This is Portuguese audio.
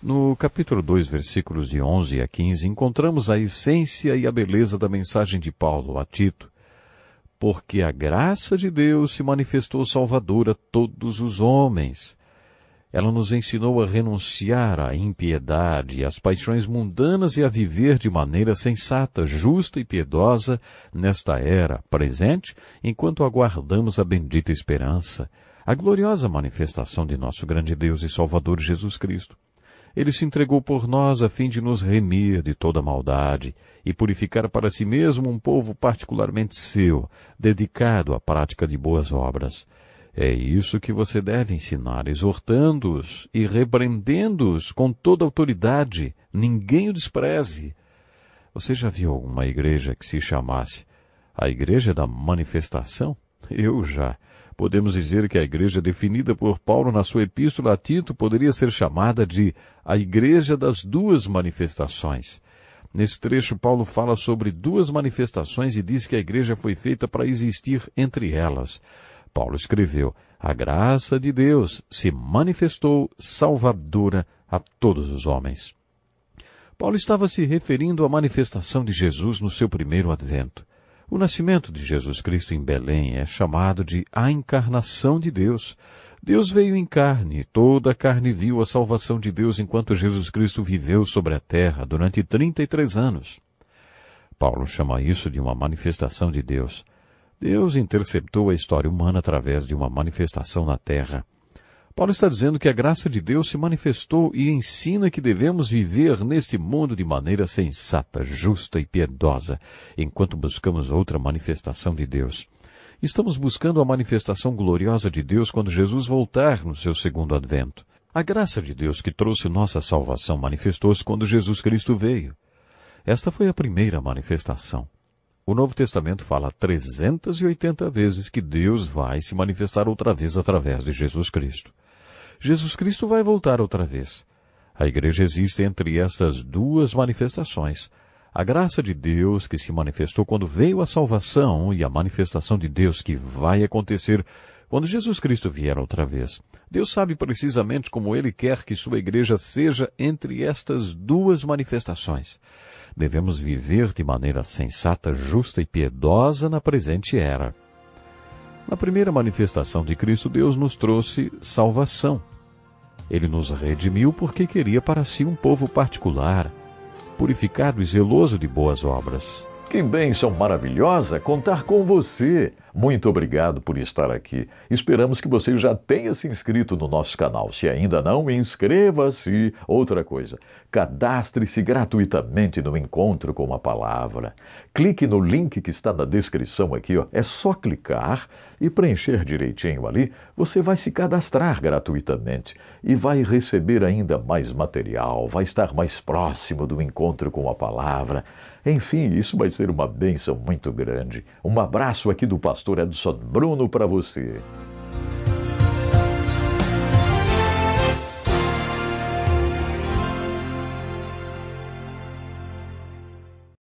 No capítulo 2, versículos de 11 a 15, encontramos a essência e a beleza da mensagem de Paulo a Tito, porque a graça de Deus se manifestou salvadora a todos os homens. Ela nos ensinou a renunciar à impiedade e às paixões mundanas e a viver de maneira sensata, justa e piedosa nesta era presente, enquanto aguardamos a bendita esperança, a gloriosa manifestação de nosso grande Deus e Salvador Jesus Cristo. Ele se entregou por nós a fim de nos remir de toda maldade e purificar para si mesmo um povo particularmente seu, dedicado à prática de boas obras. É isso que você deve ensinar, exortando-os e repreendendo-os com toda autoridade. Ninguém o despreze. Você já viu alguma igreja que se chamasse a Igreja da Manifestação? Eu já. Podemos dizer que a igreja definida por Paulo na sua epístola a Tito poderia ser chamada de a igreja das duas manifestações. Nesse trecho, Paulo fala sobre duas manifestações e diz que a igreja foi feita para existir entre elas. Paulo escreveu: A graça de Deus se manifestou salvadora a todos os homens. Paulo estava se referindo à manifestação de Jesus no seu primeiro advento. O nascimento de Jesus Cristo em Belém é chamado de a encarnação de Deus. Deus veio em carne, toda a carne viu a salvação de Deus enquanto Jesus Cristo viveu sobre a terra durante 33 anos. Paulo chama isso de uma manifestação de Deus. Deus interceptou a história humana através de uma manifestação na terra. Paulo está dizendo que a graça de Deus se manifestou e ensina que devemos viver neste mundo de maneira sensata, justa e piedosa, enquanto buscamos outra manifestação de Deus. Estamos buscando a manifestação gloriosa de Deus quando Jesus voltar no seu segundo advento. A graça de Deus que trouxe nossa salvação manifestou-se quando Jesus Cristo veio. Esta foi a primeira manifestação. O Novo Testamento fala 380 vezes que Deus vai se manifestar outra vez através de Jesus Cristo. Jesus Cristo vai voltar outra vez. A igreja existe entre essas duas manifestações. A graça de Deus que se manifestou quando veio a salvação e a manifestação de Deus que vai acontecer quando Jesus Cristo vier outra vez. Deus sabe precisamente como Ele quer que sua igreja seja entre estas duas manifestações. Devemos viver de maneira sensata, justa e piedosa na presente era. Na primeira manifestação de Cristo, Deus nos trouxe salvação. Ele nos redimiu porque queria para si um povo particular, purificado e zeloso de boas obras. Que bênção maravilhosa contar com você! Muito obrigado por estar aqui. Esperamos que você já tenha se inscrito no nosso canal. Se ainda não, inscreva-se. Outra coisa, cadastre-se gratuitamente no Encontro com a Palavra. Clique no link que está na descrição aqui, ó. é só clicar e preencher direitinho ali. Você vai se cadastrar gratuitamente e vai receber ainda mais material, vai estar mais próximo do Encontro com a Palavra. Enfim, isso vai ser uma bênção muito grande. Um abraço aqui do pastor pastor Edson Bruno para você.